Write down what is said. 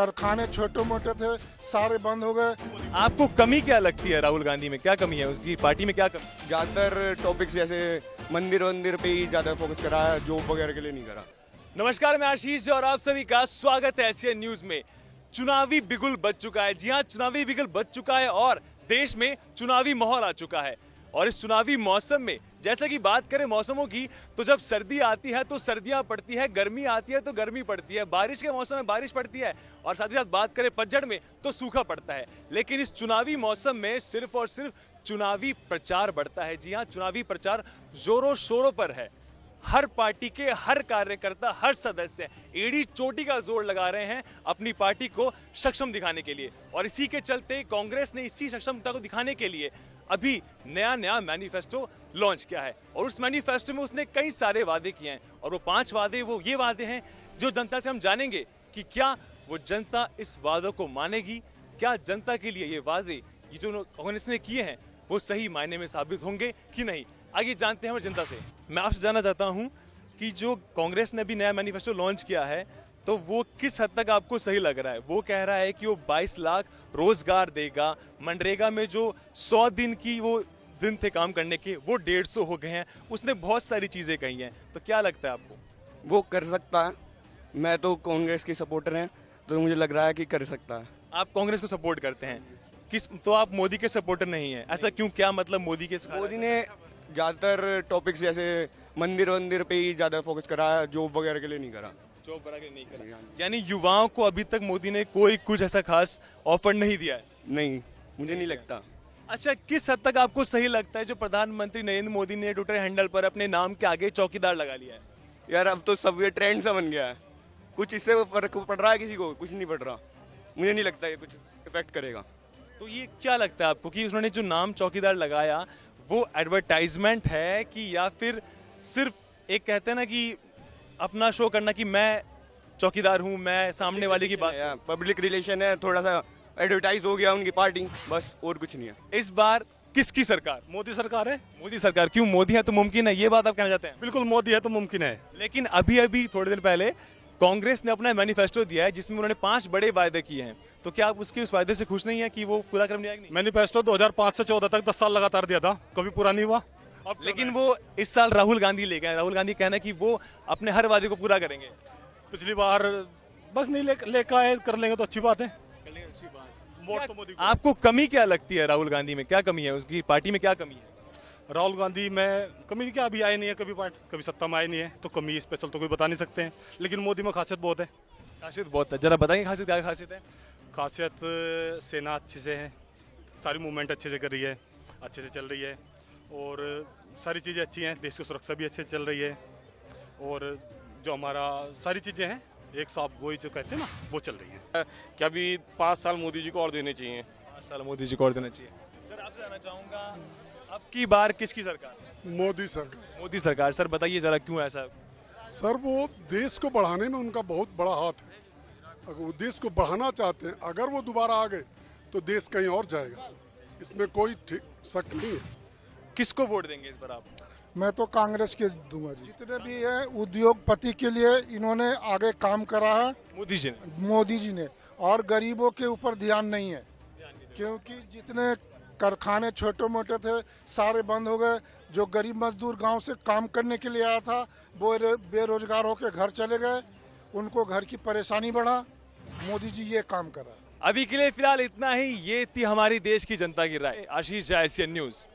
कारखाने छोटे मोटे थे सारे बंद हो गए आपको कमी क्या लगती है राहुल गांधी में क्या कमी है उसकी पार्टी में क्या कमी ज़्यादातर टॉपिक्स जैसे मंदिर वंदिर पे ही ज़्यादा फोकस करा है जॉब वगैरह के लिए नहीं करा नमस्कार मैं आशीष और आप सभी का स्वागत है ऐसे न्यूज़ में चुनावी बिगुल बच चुका है जी हाँ चुनावी बिगुल बच चुका है और देश में चुनावी माहौल आ चुका है और इस चुनावी मौसम में जैसा कि बात करें मौसमों की तो जब सर्दी आती है तो सर्दियां पड़ती है गर्मी आती है तो गर्मी पड़ती है बारिश के मौसम में बारिश पड़ती है और साथ ही साथ बात करें पतझड़ में तो सूखा पड़ता है लेकिन इस चुनावी मौसम में सिर्फ और सिर्फ चुनावी प्रचार बढ़ता है जी हाँ चुनावी प्रचार जोरों शोरों पर है हर पार्टी के हर कार्यकर्ता हर सदस्य एडी चोटी का जोर लगा रहे हैं अपनी पार्टी को सक्षम दिखाने के लिए और इसी के चलते कांग्रेस ने इसी सक्षमता को दिखाने के लिए अभी नया नया मैनिफेस्टो लॉन्च किया है और उस मैनिफेस्टो में उसने कई सारे वादे किए हैं और वो पांच वादे वो ये वादे हैं जो जनता से हम जानेंगे कि क्या वो जनता इस वादों को मानेगी क्या जनता के लिए ये वादे ये जो कांग्रेस ने किए हैं वो सही मायने में साबित होंगे कि नहीं आगे जानते हैं हम जनता से मैं आपसे जानना चाहता हूँ कि जो कांग्रेस ने भी नया मैनिफेस्टो लॉन्च किया है तो वो किस हद तक आपको सही लग रहा है वो कह रहा है कि वो 22 लाख रोजगार देगा मनरेगा में जो 100 दिन की वो दिन थे काम करने के वो डेढ़ सौ हो गए हैं उसने बहुत सारी चीज़ें कही हैं तो क्या लगता है आपको वो कर सकता है मैं तो कांग्रेस के सपोर्टर हैं तो मुझे लग रहा है कि कर सकता है आप कांग्रेस को सपोर्ट करते हैं किस तो आप मोदी के सपोर्टर नहीं है ऐसा क्यों क्या मतलब मोदी के मोदी ने ज़्यादातर टॉपिक्स जैसे मंदिर वंदिर पे ही ज़्यादा फोकस करा जॉब वगैरह के लिए नहीं करा जॉब वगैरह के लिए नहीं करा यानी युवाओं को अभी तक मोदी ने कोई कुछ ऐसा खास ऑफर नहीं दिया है नहीं मुझे नहीं लगता अच्छा किस हद तक आपको सही लगता है जो प्रधानमंत्री नरेंद्र मोदी ने ट्विटर हैंडल पर अपने नाम के आगे चौकीदार लगा लिया है यार अब तो सब ये ट्रेंड सा बन गया है कुछ इससे फर्क पड़ रहा है किसी को कुछ नहीं पड़ रहा मुझे नहीं लगता ये कुछ इफेक्ट करेगा तो ये क्या लगता है आपको कि उन्होंने जो नाम चौकीदार लगाया वो एडवर्टाइजमेंट है कि या फिर सिर्फ एक कहते हैं ना कि अपना शो करना कि मैं चौकीदार हूँ मैं सामने वाले की बात पब्लिक रिलेशन है थोड़ा सा एडवर्टाइज हो गया उनकी पार्टी बस और कुछ नहीं है इस बार किसकी सरकार मोदी सरकार है मोदी सरकार क्यों मोदी है तो मुमकिन है ये बात आप कहना चाहते हैं बिल्कुल मोदी है तो मुमकिन है लेकिन अभी अभी थोड़ी देर पहले कांग्रेस ने अपना मैनिफेस्टो दिया है जिसमें उन्होंने पांच बड़े वायदे किए हैं तो क्या आप उसके उस वायदे से खुश नहीं है कि वो पूरा क्रम नहीं मैनिफेस्टो 2005 से चौदह तक दस साल लगातार दिया था कभी पूरा नहीं हुआ अब लेकिन वो इस साल राहुल गांधी ले गए राहुल गांधी कहना कि वो अपने हर वादे को पूरा करेंगे पिछली बार बस नहीं ले, ले कर लेंगे तो अच्छी बात है तो आपको कमी क्या लगती है राहुल गांधी में क्या कमी है उसकी पार्टी में क्या कमी है राहुल गांधी में कमी क्या अभी आए नहीं है कभी पार्ट कभी सत्ता में आए नहीं है तो कमी स्पेशल तो कोई बता नहीं सकते हैं लेकिन मोदी में खासियत बहुत है खासियत बहुत है जरा बताएंगे खासियत क्या खासियत है खासियत सेना अच्छे से है सारी मूवमेंट अच्छे से कर रही है अच्छे से चल रही है और सारी चीज़ें अच्छी हैं देश की सुरक्षा भी अच्छे से चल रही है और जो हमारा सारी चीज़ें हैं एक साफ गोई जो कहते हैं ना वो चल रही है क्या अभी पाँच साल मोदी जी को और देने चाहिए पाँच साल मोदी जी को और देना चाहिए सर आपसे जाना चाहूँगा अब की बार किसकी सरकार मोदी सरकार मोदी सरकार सर बताइए ज़रा क्यों ऐसा सर वो देश को बढ़ाने में उनका बहुत बड़ा हाथ है अगर वो देश को बढ़ाना चाहते हैं अगर वो दोबारा आ गए तो देश कहीं और जाएगा इसमें कोई शक नहीं है किसको वोट देंगे इस बार आप मैं तो कांग्रेस के दूंगा जी जितने भी है उद्योगपति के लिए इन्होंने आगे काम करा है मोदी जी ने मोदी जी ने और गरीबों के ऊपर ध्यान नहीं है क्योंकि जितने कारखाने छोटे मोटे थे सारे बंद हो गए जो गरीब मजदूर गांव से काम करने के लिए आया था वो बेरोजगार होकर घर चले गए उनको घर की परेशानी बढ़ा मोदी जी ये काम करा अभी के लिए फिलहाल इतना ही ये थी हमारी देश की जनता की राय आशीष जायसी न्यूज़